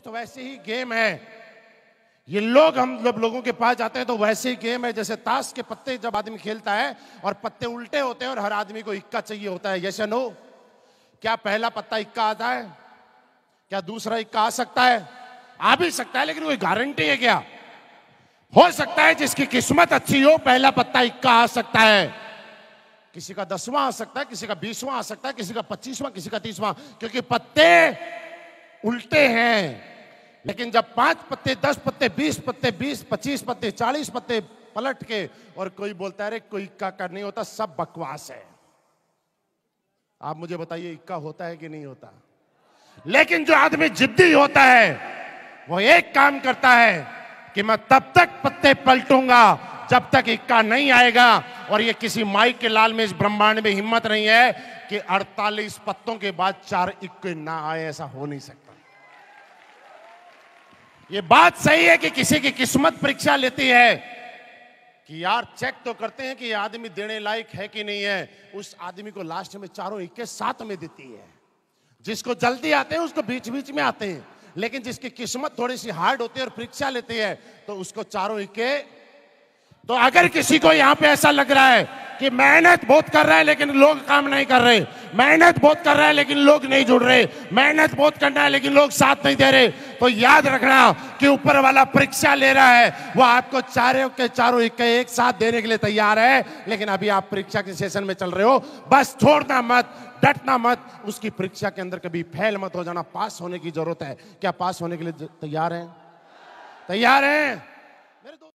दोस्त वैसे ही गेम है ये लोग हम जब लोगों के पास जाते हैं तो वैसे ही गेम है जैसे ताश के पत्ते जब आदमी खेलता है और पत्ते उल्टे होते हैं और हर आदमी को इक्का चाहिए होता है यशन हो क्या पहला पत्ता इक्का आता है क्या दूसरा इक्का आ सकता है आ भी सकता है लेकिन कोई गारंटी है क्या हो सकता है जिसकी किस्मत अच्छी हो पहला पत्ता इक्का आ सकता है किसी का दसवां आ सकता है किसी का बीसवां आ सकता है किसी का पच्चीसवां किसी का तीसवां क्योंकि पत्ते उल्टे हैं लेकिन जब पांच पत्ते दस पत्ते बीस पत्ते बीस पच्चीस पत्ते चालीस पत्ते पलट के और कोई बोलता है अरे कोई इक्का का नहीं होता सब बकवास है आप मुझे बताइए इक्का होता है कि नहीं होता लेकिन जो आदमी जिद्दी होता है वो एक काम करता है कि मैं तब तक पत्ते पलटूंगा जब तक इक्का नहीं आएगा और ये किसी माई के लाल में इस ब्रह्मांड में हिम्मत नहीं है कि 48 पत्तों के बाद चार इक्के ना आए ऐसा हो नहीं सकता ये बात सही है कि किसी की किस्मत परीक्षा लेती है कि यार चेक तो करते हैं कि ये आदमी देने लायक है कि नहीं है उस आदमी को लास्ट में चारों इक्के साथ में देती है जिसको जल्दी आते हैं उसको बीच बीच में आते हैं लेकिन जिसकी किस्मत थोड़ी सी हार्ड होती है और परीक्षा लेती है तो उसको चारों इक्के तो अगर किसी को यहां पे ऐसा लग रहा है कि मेहनत बहुत कर रहा है लेकिन लोग काम नहीं कर रहे मेहनत बहुत कर रहा है लेकिन लोग नहीं जुड़ रहे मेहनत बहुत करना है लेकिन लोग साथ नहीं दे रहे तो याद रखना कि ऊपर वाला परीक्षा ले रहा है वो आपको चारों के चारों एक, एक साथ देने के लिए तैयार है लेकिन अभी आप परीक्षा के सेशन में चल रहे हो बस छोड़ना मत डटना मत उसकी परीक्षा के अंदर कभी फैल मत हो जाना पास होने की जरूरत है क्या पास होने के लिए तैयार है तैयार हैं